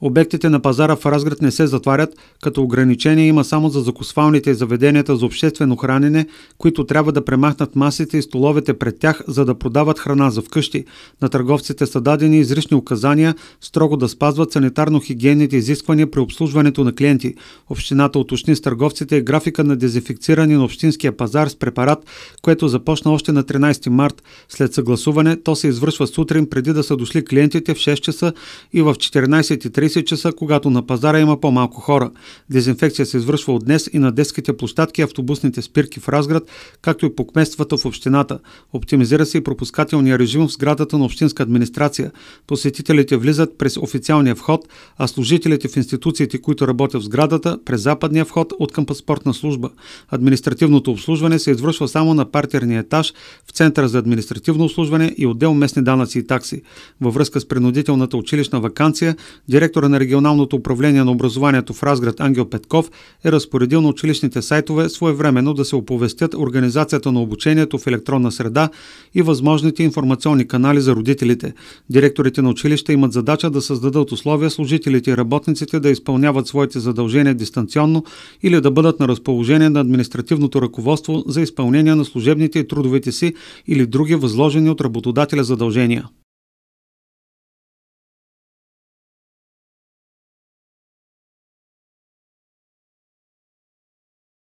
Обектите на пазара в Разград не се затварят, като ограничение има само за закусвалните и заведенията за обществено хранене, които трябва да премахнат масите и столовете пред тях, за да продават храна за вкъщи. На търговците са дадени изрични указания строго да спазват санитарно-хигиенните изисквания при обслужването на клиенти. Общината уточни с търговците графика на дезинфекциране на общинския пазар с препарат, което започна още на 13 март. След съгласуване то се извършва сутрин преди да са дошли клиентите в 6 часа и в 14.30 10 часа, когато на пазара има по-малко хора. Дезинфекция се извършва от днес и на детските площадки, автобусните спирки в Разград, както и по кметствата в общината. Оптимизира се и пропускателния режим в сградата на общинска администрация. Посетителите влизат през официалния вход, а служителите в институциите, които работят в сградата, през западния вход от към паспортна служба. Административното обслужване се извършва само на партерния етаж в Центъра за административно обслужване и отдел местни данъци и такси. Във връзка с принудителната училищна вакансия, директор директора на регионалното управление на образованието в Разград Ангел Петков е разпоредил на училищните сайтове своевременно да се оповестят организацията на обучението в електронна среда и възможните информационни канали за родителите. Директорите на училища имат задача да създадат условия служителите и работниците да изпълняват своите задължения дистанционно или да бъдат на разположение на административното ръководство за изпълнение на служебните и трудовите си или други възложени от работодателя задължения.